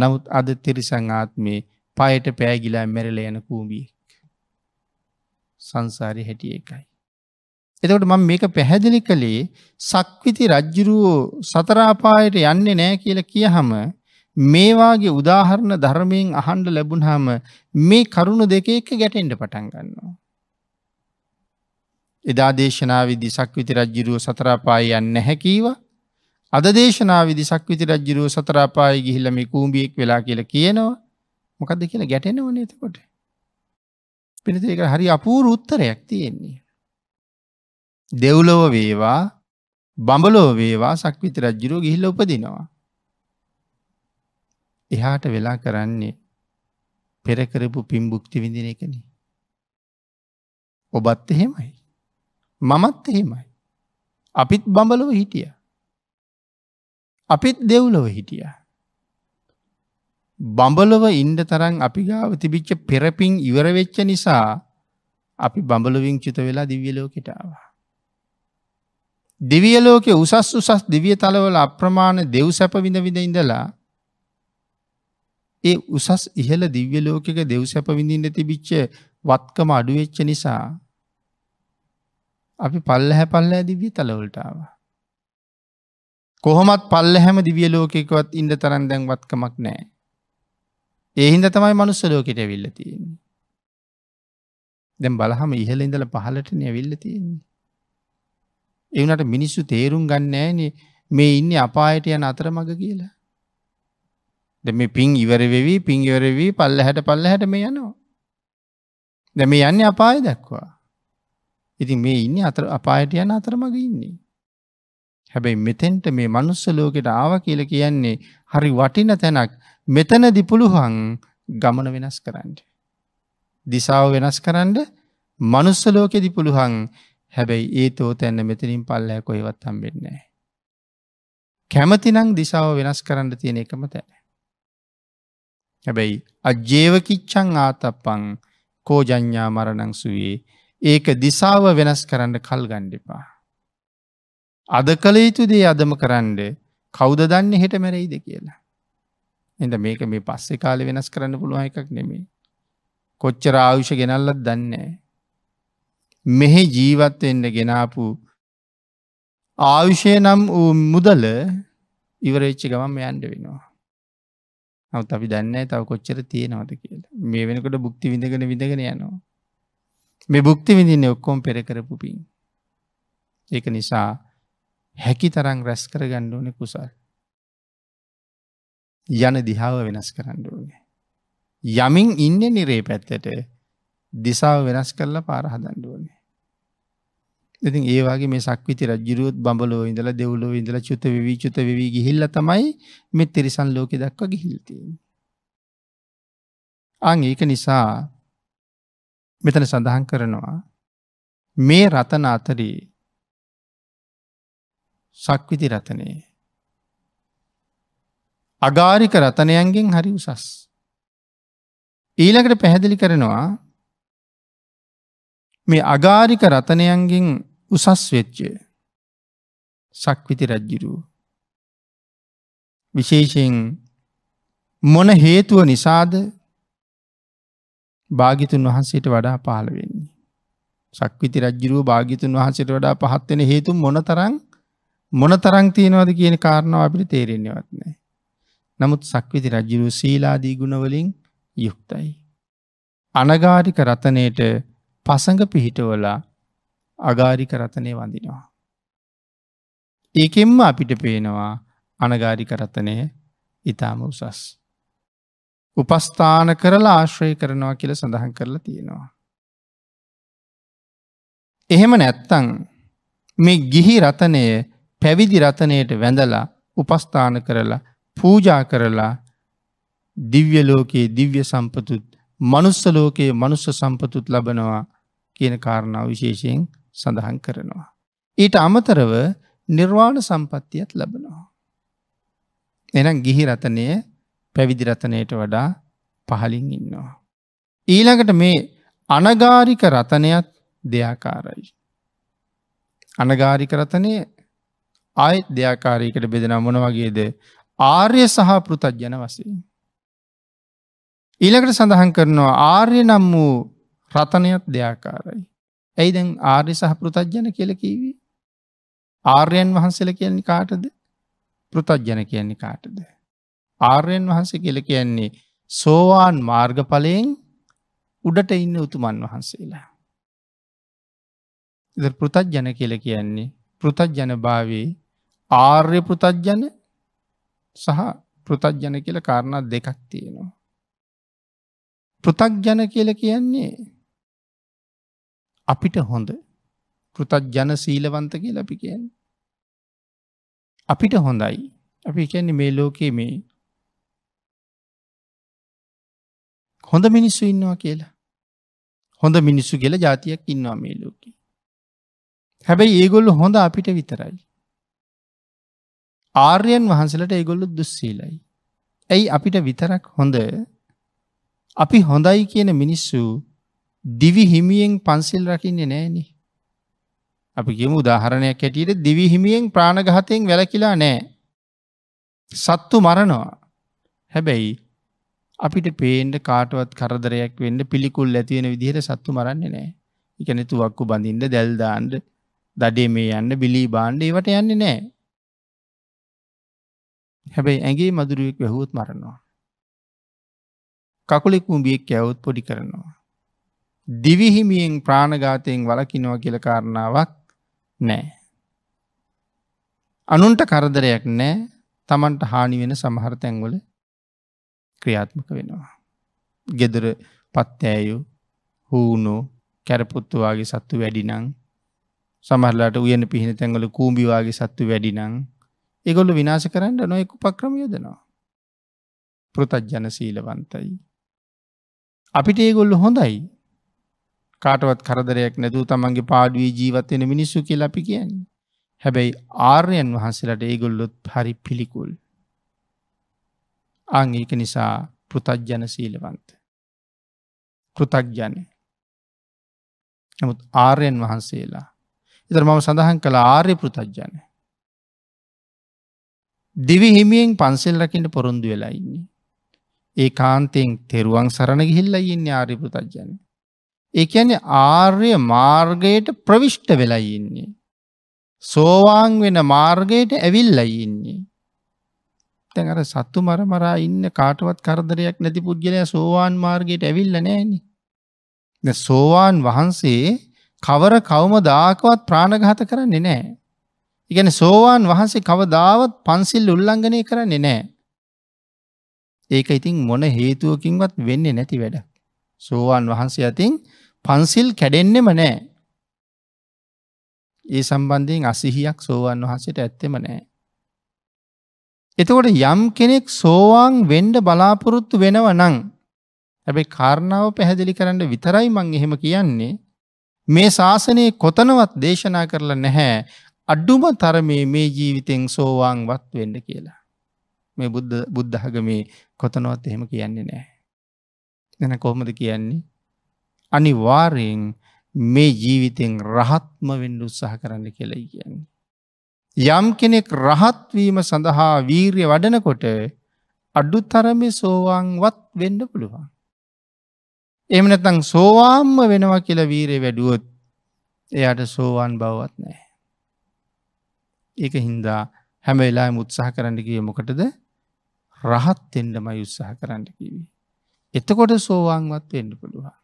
නමුත් අද තිරිසං ආත්මේ පයට පෑගිලා මැරල යන කූඹියෙක් සංසාරි හැටිය එකයි. එතකට මම මේක පැහැදිලි කළේ සක්විති රජ්ජුරුවෝ සතරාපායට යන්නේ නෑ කියලා කියහම මේවාගේ උදාහරණ ධර්මයෙන් අහන්ඩ ලැබුණහම මේ කරුණු දෙක එක ගැටෙන්ට පටන් ගන්නවා. එදා දේශනාවිදි සක්විති රජ්ජිරුව සතරාපාය යන්න හැකීව අද දේශනාවිදි සක්විති රජ්ජිරුව සතරාපාය ගිහිල්ලම කූම්බියෙක් වෙලා කියලා කියනවා මොකද කියලා ගැටෙනව නතකොට. පිනතික හරි අපූර උත්තරයක් තියෙන්නේ. දෙව්ලොව වේවා බඹලෝ වේවා සක්විති රජ්ජිරුව ගිහිල්ල උපදිනවා. එහාට වෙලා කරන්නේ පෙරකරපු පින් බුක්ති විඳින එකන. ඔබත් එහෙමයි. මමත් එහෙමයි. අපිත් බඹලොව හිටිය. අපිත් දෙව්ලොව හිටිය. බඹලොව ඉන්ඩ තරන් අපි ගාව තිබිච්ච පෙරපින් ඉවරවෙච්ච නිසා අපි බඹලොවින් චුත වෙලා දිවියලෝකෙටාවා. දිවියලෝකෙ උසස් උසස් දිවිය තලවල අප්‍රමාණ දෙව් සැපවිඳ විඳ ඉඳලා ඒ උසස් ඉහළ දිව්‍ය ලෝකක දෙව් සැප විඳින්න තිබිච්ච වත්කම අඩුවෙච්ච නිසා අපි පල්ල හැපල්ල දිවී තලවලටාව. කොහොමත් පල්ල හැම දිවිය ලෝකෙකවත් ඉන්ඩ තරන් දැන් වත්කමක් නෑ. ඒහින්ද තමයි මනුස්ස ලෝකෙට විල්ල තියෙන්නේ. දැම් බලහම ඉහළ ඉඳල පහලට නැවිල්ල තියෙන්නේ. එවනට මිනිස්සු තේරුම් ගන්නෑන මේ ඉන්න අපායට යන අතරමඟ කියලා. දැන් මේ පින් ඉවර වෙවි පින් ඉවර වෙවි පල්ලහැට පල්ලහැට මේ යනවා. දැන් මේ යන්නේ අපාය දක්වා. ඉතින් මේ ඉන්නේ අතර අපායට යන අතරමඟ ඉන්නේ. හැබැයි මෙතෙන්ට මේ මනුස්ස ලෝකෙට ආවා කියලා කියන්නේ හරි වටින තැනක්. මෙතනදී පුළුවන් ගමන වෙනස් කරන්න. දිසාව වෙනස් කරන්න මනුස්ස ලෝකෙදි පුළුවන් හැබැයි ඒ තෝතැන්න මෙතනින් පල්ලෑ කොහෙවත් හම්බෙන්නේ නැහැ. කැමතිනම් දිසාව වෙනස් කරන්න තියෙන එකම තැන. හැබැයි අජ්‍යේවකිච්චං ආතපං කෝජඥා මරණං සුවේ ඒක දිසාව වෙනස් කරන්න කල් ගණ්ඩිපා. අද කළ යුතු දේ අදම කරන්ඩ කෞද දන්න හෙට මැරයිද කියලා. එඳ මේක මේ පස්සෙ කාලි වෙනස් කරන්න පුළුවන් එකක් නෙමේ. කොච්චර ආවිෂ ගෙනල්ලත් දන්නේ. මෙහෙ ජීවත්වෙන්න ගෙනාපු ආවිෂය නම් වූ මුදල ඉවරච්චි ගමම් යන්ඩ වෙනවා. අවත් අපි දන්න තව කොච්චර තියෙනවද කියලා මේ වෙනකොට බුක්ති විඳගෙන විඳගෙන යනවා මේ බුක්ති විඳින්නේ ඔක්කොම් පෙරකරපු පින් ඒක නිසා හැකි තරං රැස් කර ගණ්ඩුවන කුසල් යන දිහාව වෙනස් කරන්නඩුවනේ යමින් ඉන්න නිරේ පැත්තට දිසාව වෙනස් කරලා පාරහදන්ඩුවනේ ඉතින් ඒ වගේ මේ සක්විති රජුරුවත් බඹලෝ ඉඳලා දෙව්ලෝ ඉඳලා චුත වෙවි චුත වෙවි ගිහිල්ලා තමයි මේ තිරිසන් ලෝකෙ දක්වා ගිහිල්ලා තියෙන්නේ. අන් ඒක නිසා මෙතන සඳහන් කරනවා මේ රතන අතරේ සක්විති රතනය අගාරික රතනයන්ගෙන් හරි උසස්. ඊළඟට පැහැදිලි කරනවා මේ අගාරික රතනයන්ගෙන් උසස් වෙච්ච සක්විති රජ්ජිරුව. විශේෂයෙන් මොන හේතුව නිසාද භාගිතුන් වහන්සේට වඩා පහළ වෙන්නේ. සක්විති රජ්ජිරුව භාගිතුන් වහන්සේට වඩා පහත්වෙන හේතු මොන තරං මොන තරං තියෙනවද කියන කාරණාව අපිට තේරෙන්නවත් නෑ. නමුත් සක්විති රජ්ජිරුව සීලාදී ගුණවලින් යුක්තයි. අනගාරික රතනයට පසඟ පිහිටවලා අගාරික රතනය වඳිනවා. ඒකෙන්ම අපිට පේනවා අනගාරික රතනය ඉතාම උසස්. උපස්ථාන කරලා ආශ්‍රය කරනවා කියල සඳහන් කරලා තියෙනවා. එහෙම නැත්තං මේ ගිහි රතනය පැවිදි රතනයට වැඳලා උපස්ථාන කරලා පූජා කරලා දිව්‍ය ලෝකයේ දිව්‍ය සම්පතුත් මනුස්ස ලෝකයේ මනුස්ස සම්පතුත් ලබනවා කියන කාරණාව විශේෂයෙන් සඳහන් කරනවා. ඊට අමතරව නිර්වාණ සම්පත්තියත් ලබනවා. එනම් ගිහි රතනය පැවිදි රතනයට වඩා පහලින් ඉන්නවා. ඊළඟට මේ අනගාරික රතනයත් දෙයාකාරයි. අනගාරික රතනය ආයත් දෙයාකාරීකට බෙදෙන මොන වගේද ආර්ය සහ පෘතජ්ජන වසයෙන්. ඊළකට සඳහන් කරනවා ආර්ය නම් වූ රතනයත් දෙයාකාරයි. ඇයි දැන් ආර්ය සහ පෘතජ්ජන කියල කීවී. ආර්යන් වහන්සේල කියන්නේ කාටද පෘතජ්ජන කියන්නේ කාටද. ආර්යන් වහන්සේ කියල කියන්නේ සෝවාන් මාර්ගඵලයෙන් උඩට ඉන්න උතුමන් වහන්සේලා. ඉද පෘතජ්ජන කියල කියන්නේ පෘතජ්ජන භාවේ ආර්ය පෘතජ්ජන සහ පෘතජ්ජන කියල කාරණා දෙකක් තියෙනවා. පෘතක්ජන කියල කියන්නේ අපිට හොඳ කෘතත් ජන සීලවන්ත කියල අපි කියන්න. අපිට හොඳයි අපි කියන්නේ මේ ලෝකයේ මේ හොඳ මිනිස්සු ඉන්නවා කියලා හොඳ මිනිස්සු කියලා ජාතියක් ඉන්නවා මේ ලෝක හැබැයි ඒගොල්ලු හොඳ අපිට විතරයි ආර්යන් වහන්සලට ඒගොල්ලු දුස්සීලයි ඇයි අපිට විතරක් හොඳ අපි හොඳයි කියන මිනිස්සු දිවි හිමියෙන් පන්සිල් රකින්නේ නෑනේ. අපි ගෙම උදාහරණයක් ඇටියට දිවි හිමියෙන් ප්‍රාණගහතයෙන් වැලකිලා නෑ. සත්තු මරනවා. හැබැයි අපිට පේන්ට කාටවත් කරදරයක් වෙන්න පිළිකුල් ඇතිවෙන විදිහට සත්තු මරන්නේ නෑ එකන තුවක්කු බඳින්ට දැල්දාන්ඩ දඩේ මේ යන්න බිලී බාණ්ඩ ඒවට යන්නේ නෑ. හැබැයි ඇගේ මදුරුවෙක් වැැහුවත් මරනවා. කකුලෙක් උඹියෙක් ඇවුත් පොඩි කරනවා. දිවිහිමියෙන් ප්‍රාණඝාතයෙන් වලකිනවා කියල කාරණාවක් නෑ. අනුන්ට කරදරයක් නෑ තමන්ට හානි වෙන සමහර තැන්වල ක්‍රියාත්මක වෙනවා. ගෙදර පත්තෑයු හූුණු කැරපුත්තුවාගේ සත්තු වැඩිනං සමහරලාට උයන පිහින තැන්ගල කූම්බිවාගේ සත්තු වැඩිනං එගොල්ලු විනාශ කරන්න නොයෙකු පක්‍රමියදනවා. පෘතජ්ජන සීලවන්තයි. අපිට ඒගොල්ලු හොඳයි කාටවත් කරදරයක් නැතුව තමන්ගේ පාඩුවී ජීවත්වෙන මිනිස්සු කියලා අපි කියන්නේ. හැබැයි ආර්යන් වහන්සේලට ඒගොල්ලොත් හරි පිළිකුල්. අං ඒක නිසා පෘතජ්ජන සීලවන්ත. පෘතක්ජනය. නමුත් ආර්යන් වහන්සේලා. ඉතර මම සඳහන් කළ ආර්ය පෘතජ්ජනය. දිවි හිමියෙන් පන්සෙල් රකිට පොරුන්දු වෙලා ඉන්නේ. ඒ කාන්තයෙන් තෙරුවන් සරණ ගිහිල්ල ඉන්න ආරි පෘතජ්ජනය. ඒ කියන්නේ ආර්ය මාර්ගයට ප්‍රවිෂ්ට වෙලා ඉන්නේ. සෝවාන් වෙන මාර්ගයට ඇවිල්ලා ඉන්නේ. දැන් අර සතු මරමරා ඉන්න කාටවත් කරදරයක් නැති පුද්ගලයා සෝවාන් මාර්ගයට ඇවිල්ලා නැහෙනි. දැන් සෝවාන් වහන්සේ කවර කවමදාකවත් ප්‍රාණඝාත කරන්නේ නැහැ. ඒ කියන්නේ සෝවාන් වහන්සේ කවදාවත් පන්සිල් උල්ලංඝනය කරන්නේ නැහැ. ඒක ඉතින් මොන හේතුවකින්වත් වෙන්නේ නැති වැඩක්. සෝවාන් වහන්සේ අතින් පන්සිල් කැඩෙන්නෙම නෑ. ඒ සම්බන්ධයෙන් අසිහියක් සෝවන් වහසට ඇත්තෙම නෑ. එතකොට යම් කෙනෙක් සෝවාන් වෙන්ඩ බලාපොරොත්තු වෙනව නං ඇැබයි කාරණාව පැහැදිලි කරන්න විතරයි මං එහෙම කියන්නේ මේ ශාසනයේ කොතනවත් දේශනා කරලා නැහැ අඩ්ඩුම තරමේ මේ ජීවිතෙන් සෝවාන්වත් වෙන්න කියලා. මේ බුද්ධහග මේ කොතනවත් එහෙම කියන්නේ නෑ. එන කොහොමද කියන්නේ අනිවාර්යෙන් මේ ජීවිතෙන් රහත්ම වෙන්ඩ උත්සාහ කරන්න කෙලයි කියන්නේ. යම් කෙනෙක් රහත්වීම සඳහා වීරය වඩනකොට අඩු තරමි සෝවාන්වත් වෙන්ඩ පුළුවන්. එමනතං සෝවාම්ම වෙනවා කියල වීරය වැඩුවොත් එයට සෝවාන් බවවත් නෑ. ඒක හින්දා හැම වෙලා මුත්සාහ කරන්න කිය මොකටද රහත් එෙන්ඩමයි උත්සාහ කරන්න කිවී. එතකොට සෝවාන්වත් වෙන්ඩ පුළුවන්.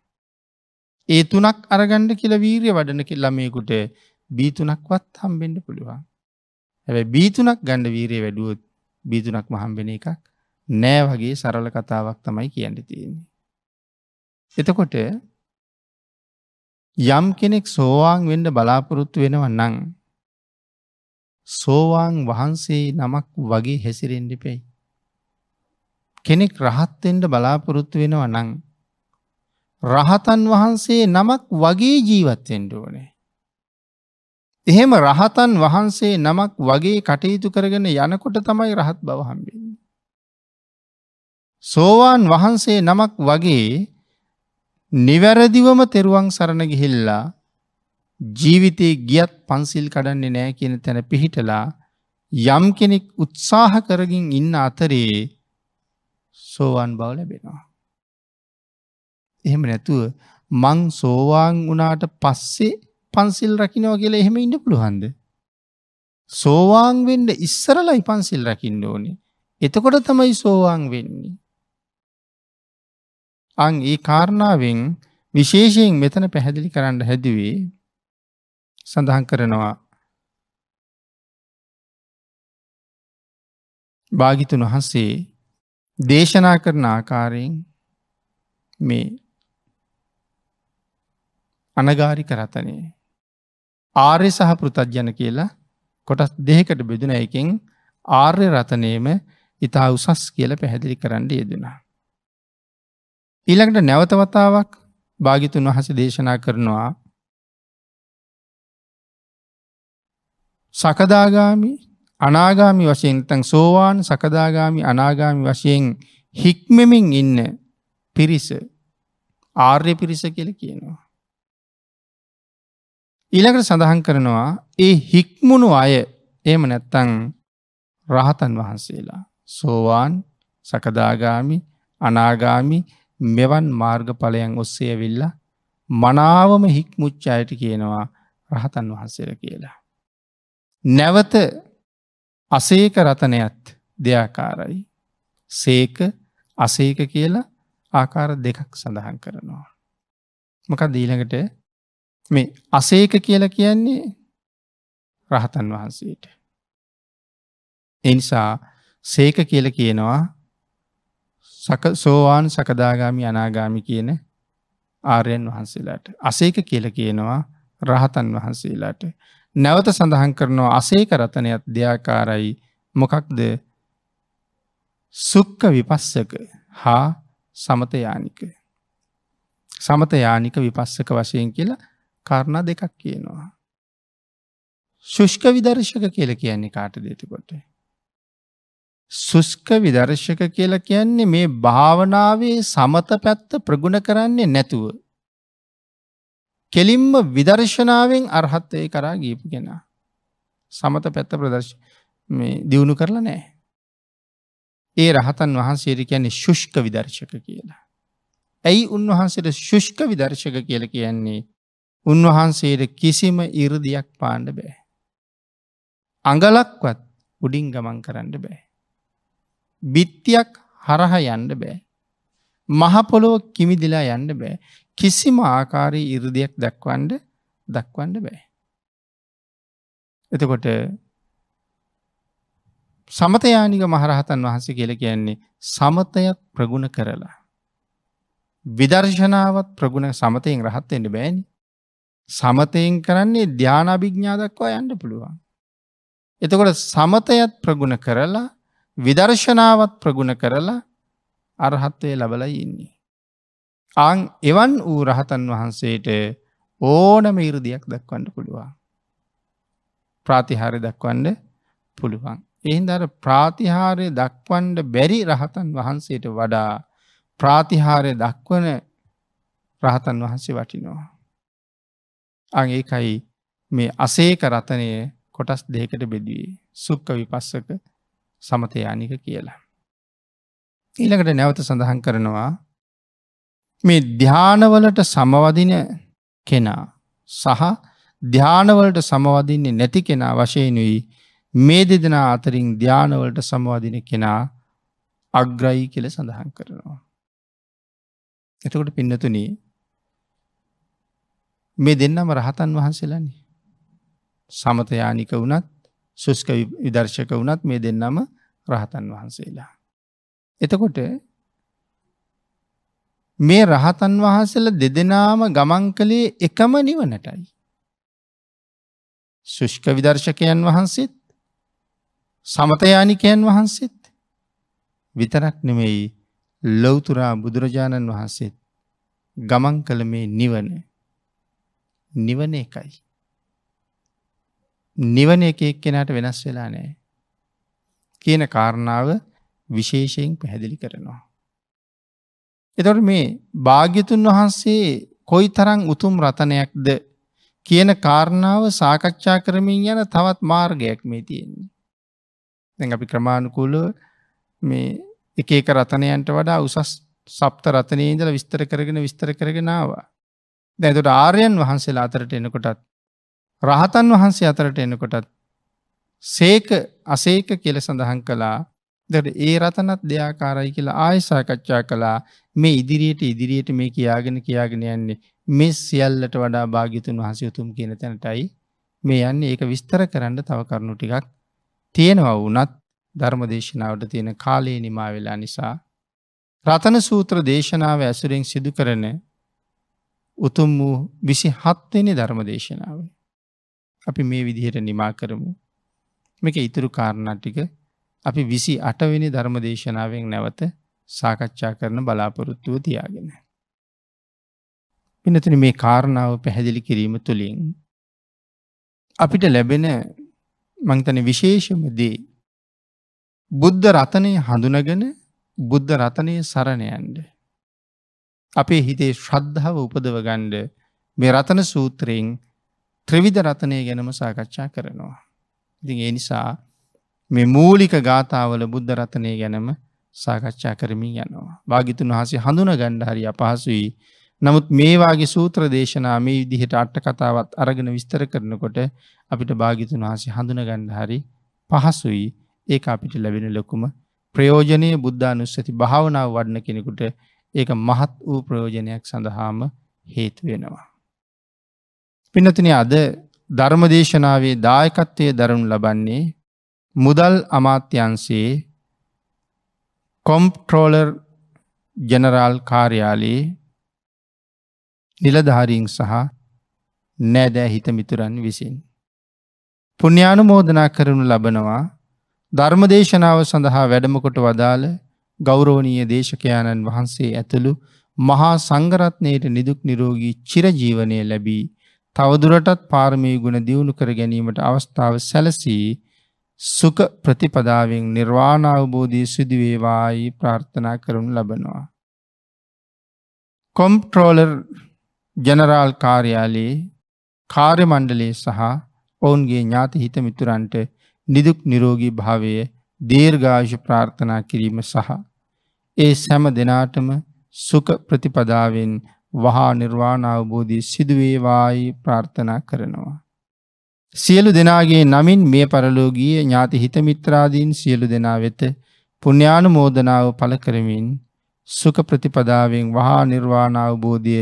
ඒ තුනක් අරගණ්ඩ කියල වීරය වඩන ළමයකුට බීතුනක්වත් හම්බෙන්ඩ පුළුවන්. ඇැ බීතුනක් ගණ්ඩ වීරය වැඩුවොත් බීතුනක් මහම්බෙන එකක් නෑ වගේ සරල කතාවක් තමයි කියන්න තියෙන්නේ. එතකොට යම් කෙනෙක් සෝවාන් වෙන්ඩ බලාපොරොත්තු වෙනව නං සෝවාන් වහන්සේ නමක් වගේ හැසිරෙන්ඩිපෙයි. කෙනෙක් රහත්තෙන්ට බලාපොරොත්තු වෙනව නං රහතන් වහන්සේ නමක් වගේ ජීවත්වෙන්ට ඕනේ. එහෙම රහතන් වහන්සේ නමක් වගේ කටයුතු කරගෙන යනකොට තමයි රහත් බවහම්බෙන්නේ. සෝවාන් වහන්සේ නමක් වගේ නිවැරදිවම තෙරුවන් සරණ ගිහිල්ලා ජීවිතේ ගියත් පන්සිල් කඩන්නේ නෑ කියන තැන පිහිටලා යම් කෙනෙක් උත්සාහ කරගින් ඉන්න අතරේ සෝවාන් බව ලැබෙනවා. එහෙම නැතුව මං සෝවාන් වනාට පස්සේ පන්සිල් රකිනෝ කියල එහෙම ඉන්න පුළුහන්ද. සෝවාන් වෙන්ඩ ඉස්සරලයි පන්සිල් රකින්න ඕනේ. එතකොට තමයි සෝවාන් වෙන්නේ. අං ඒ කාරණාවෙන් විශේෂයෙන් මෙතන පැහැදිලි කරන්න හැදවේ සඳහන් කරනවා. භාගිතුන් වහන්සේ දේශනා කරන ආකාරයෙන් මේ අනගාරික රතනය. ආර්ය සහ පෘතජ්ජන කියලා කොටස් දෙහකට බෙදුන එකින් ආර්ය රතනයම ඉතා උසස් කියල පැහැදිලි කරන්න යෙදෙනා. ඊළඟට නැවතවතාවක් භාගිතුන් වහස දේශනා කරනවා සකදාගාමි අනාගාමි වශයෙන් තන් සෝවාන් සකදාගාමි අනාගාමි වශයෙන් හික්මමින් ඉන්න පිරිස ආර්ය පිරිස කියල කියනවා. ඊළඟට සඳහන් කරනවා ඒ හික්මුණු අය එහෙම නැත්තං රහතන් වහන්සේලා. සෝවාන් සකදාගාමි අනාගාමි මෙවන් මාර්ගඵලයන් ඔස්සේ ඇවිල්ලා මනාවම හික්මුච්ච අයට කියනවා රහතන් වහන්සේර කියලා. නැවත අසේක රතනයත් දෙයාකාරයි. සේක අසේක කියලා ආකාර දෙකක් සඳහන් කරනවා. මක දීළඟට මේ අසේක කියලා කියන්නේ රහතන් වහන්සේට. එනිසා සේක කියල කියනවා සෝවාන් සකදාගාමි අනාගාමි කියන ආරයන් වහන්සේලාට. අසේක කියල කියනවා රහතන් වහන්සේලාට. නැවත සඳහන් කරනවා අසේක රතනයත් දෙයාකාරයි මොකක්ද සුක්ක විපස්සක හා සමතයානික. සමතයානික විපස්සක වශයෙන් කියලා කාරණා දෙකක් කියනවා. ශුෂ්ක විදර්ශක කියල කියන්නේ කාට දෙතිකොට. සුස්ක විදර්ශක කියල කියන්නේ මේ භාවනාවේ සමත පැත්ත ප්‍රගුණ කරන්නේ නැතුව. කෙලින්ම විදර්ශනාවෙන් අර්හත්වය කරා ගීපු කෙනා. සමත පැත්ත ප්‍රදර්ශ දියුණු කරලා නෑ. ඒ රහතන් වහන්සේට කියන්නේ ශුෂ්ක විදර්ශක කියලා. ඇයි උන්වහන්සේට ශුෂ්ක විදර්ශක කියල කියන්නේ උන්වහන්සේට කිසිම ඉරදියක් පාණ්ඩ බෑ. අඟලක්වත් උඩින් ගමන් කරන්න බෑ. බිත්තියක් හරහ යන්න බෑ. මහපොලොව කිමිදිලා යන්න බෑ. කිසිම ආකාරී ඉරදියක් දක්වන්ඩ දක්වන්න බෑ. එතකොට සමතයානික මහරහතන් වහන්සේ කියල කියන්නේ සමතයක් ප්‍රගුණ කරලා. විදර්ශනාවත් ප්‍රගුණ සමතයෙන් රහත් එන්න බෑනි සමතයෙන් කරන්නේ ධ්‍යානභිඥා දක්වා යන්න පුළුවන්. එතකොට සමතයත් ප්‍රගුණ කරලා විදර්ශනාවත් ප්‍රගුණ කරලා අරහත්වය ලබලයි ඉන්නේ. ආං එවන් වූ රහතන් වහන්සේට ඕනම ඉරුදියක් දක්වන්න පුළුවන්. ප්‍රාතිහාරය දක්වන්න පුළුවන්. එහින්දර ප්‍රාතිහාරය දක්වන්ඩ බැරි රහතන් වහන්සේට වඩා ප්‍රාතිහාරය දක්වන රහතන් වහන්සේ වටිනවා. අඒකයි මේ අසේක රතනය කොටස් දෙකට බෙදවේ සුක්ක විපස්සක සමතයානික කියලා. ඊළඟට නැවත සඳහන් කරනවා මේ ධ්‍යානවලට සමවදින කෙනා සහ ධ්‍යානවලට සමවදින්නේ නැති කෙනා වශයනුයි මේ දෙදෙනා අතරින් ධ්‍යානවලට සමවදින කෙනා අග්‍රයි කියල සඳහන් කරනවා. එතකොට පින්නතුනී මේ දෙන්නම රහතන් වහන්සේලානි. සමතයානික වනත් සුස්ක විදර්ශක වනත් මේ දෙන්නම රහතන් වහන්සේලා. එතකොට මේ රහතන් වහන්සල දෙදෙනාම ගමන් කළේ එකම නිවනටයි. ශුෂ්ක විදර්ශකයන් වහන්සේත් සමතයානිකයන් වහන්සේත් විතරක් නෙමෙයි ලොවතුරා බුදුරජාණන් වහන්සේත් ගමන් කළ මේ නිවන නිවන එකයි. නිවන එක එක්කෙනට වෙනස් වෙලා නෑ. කියන කාරණාව විශේෂයෙන් පැහැදිලි කරනවා. එතොට මේ භාග්‍යතුන් වහන්සේ කොයි තරං උතුම් රතනයක්ද කියන කාරණාව සාකච්ඡා කරමින් යන තවත් මාර්ගයක් මේ තියෙන්නේ. දැන් අපි ක්‍රමාණුකූල මේ එක එක රතනයන්ට වඩා උසස් සප්ත රතනය ඉඳල විස්තර කරගෙන විස්තර කරගෙනවා. දැතුට ආර්යන් වහන්සේලා අතරට එනකොටත් රහතන් වහන්සේ අතරට එනකොටත් සේක අසේක කියල සඳහන් කලා දට ඒ රතනත් දෙයාකාරයි කියලා ආයසාකච්ඡා කලා මේ ඉදිරියට ඉදිරියට මේ කියාගෙන කියාගෙන යන්නේ මේ සියල්ලට වඩා භාගිතුන් වහසයුතුම් කියන තැනටයි මේ යන්න ඒක විස්තර කරන්න තව කරුණු ටිකක් තියෙනවා වුනත් ධර්මදේශනාවට තියෙන කාලයේ නිමා වෙලා නිසා. රතන සූත්‍ර දේශනාව ඇසුරෙන් සිදු කරන උතුම් වූ විසි හත්වෙනි ධර්මදේශනාව. අපි මේ විදිහට නිමා කරමු. මේක ඉතුරු කාරණටික අපි විසි අටවෙනි ධර්මදේශනාවෙන් නැවත සාකච්ඡා කරන බලාපොරොත්තුව තියාගෙන. පිනතුන මේ කාරණාව පැහැදිලි කිරීම තුළින්. අපිට ලැබෙන මංතන විශේෂම දේ බුද්ධ රතනය හඳුනගෙන බුද්ධ රතනය සරණයන්ට අපේ හිතේ ශ්‍රද්ධාව උපදව ගණ්ඩ මේ රතන සූත්‍රයෙන් ත්‍රවිධ රතනය ගැනම සාකච්ඡා කරනවා. ඉතින් ඒ නිසා මේ මූලික ගාථාවල බුද්ධ රතනය ගැනම සාකච්ඡා කරමින් යනවා. භාගිතුන් වහසේ හඳුන ගණ්ඩහරි අපහසුයි. නමුත් මේවාගේ සූත්‍ර දේශනා මේ විදිහට අට්ට කතාවත් අරගෙන විස්තර කරනකොට අපිට භාගිතුන් වහසේ හඳුන ගණ්ඩහරි පහසුයි ඒක අපිට ලැබෙන ලොකුම ප්‍රයෝජනය බුද්ධානුස්සති භාවනාව වඩන කෙනෙකුට ඒක මහත් වූ ප්‍රයෝජනයක් සඳහාම හේතුවෙනවා. පිනතින අද ධර්මදේශනාවේ දායකත්වය දරනු ලබන්නේ මුදල් අමාත්‍යන්සේ කොම්ප්ට්‍රෝලර් ජනරාල් කාර්යාලයේ නිලධාරීන් සහ නෑදෑ හිතමිතුරන් විසින්. පුුණ්‍යානු මෝදනා කරනු ලබනවා ධර්මදේශනාව සඳහා වැඩමකොට වදාළ ගෞරෝණීය දේශකයාණන් වහන්සේ ඇතුළු මහා සංගරත්නයට නිදුක් නිරෝගී චිරජීවනය ලැබී තවදුරටත් පාර්මී ගුණ දියුණු කර ගැනීමට අවස්ථාව සැලසී සුඛ ප්‍රතිපදාවෙන් නිර්වාණ අවබෝධය සිදු වේවායි ප්‍රාර්ථනා කරනු ලබනවා. කොම්ප්ට්‍රෝලර් ජනරාල් කාර්යාලයේ කාර්ය මණ්ඩලයේ සහ ඔවුන්ගේ ඥාති හිත මිතුරන්ට නිදුක් නිරෝගී භාවය දීර්ඝායුෂ ප්‍රාර්ථනා කිරීම සහ ඒ සෑම දෙනාටම සුඛ ප්‍රතිපදාවෙන් වහා නිර්වාණ අවබෝධය සිදුවේවායි ප්‍රාර්ථනා කරනවා. සියලු දෙනාගේ නමින් මේ පරලෝකීය ඥාති හිතමිත්‍රාදීන් සියලු දෙනා වෙත පුණ්‍යානුමෝදනාව පළ කරමින් සුඛ ප්‍රතිපදාවෙන් වහා නිර්වාණ අවබෝධය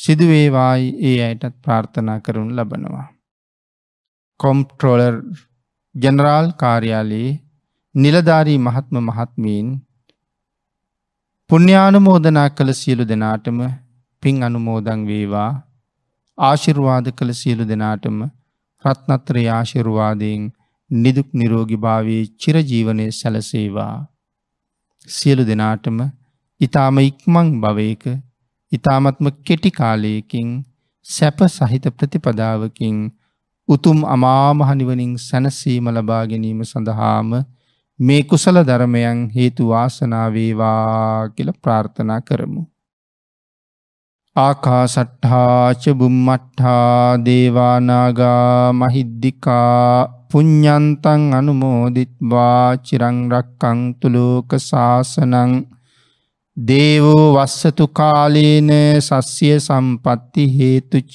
සිදුවේවායි ඒ අයටත් ප්‍රාර්ථනා කරනු ලබනවා. කොම්ප්ට්‍රෝලර් ජනරාල් කාර්යාලයේ නිලධාරී මහත්ම මහත්මීන් පුුණ්‍යානුමෝදනා කළ සියලු දෙනාටම පින් අනුමෝදං වේවා ආශිර්වාද කළ සියලු දෙනාටම රත්නත්‍රය ආශිර්වාදයෙන් නිදුක් නිරෝගි භාවී චිරජීවනය සැලසේවා. සියලු දෙනාටම ඉතාම ඉක්මං භවයක ඉතාමත්ම කෙටිකාලයකින් සැප සහිත ප්‍රතිපදාවකින් උතුම් අමාමහනිවනින් සැනසීම ලබාගැනීම සඳහාම මේ කුසල ධර්මයන් හේතු වාසනා වේවා කියලා ප්‍රාර්ථනා කරමු. ආකාසට්ඨා ච බුම්මට්ඨා දේවානාගා මහිද්దికා පුඤ්ඤන්තං අනුමෝදිත්වා චිරං රක්ඛන්තු ලෝක සාසනං දේවෝ වස්සතු කාලේන සස්්‍ය සම්පatti හේතුච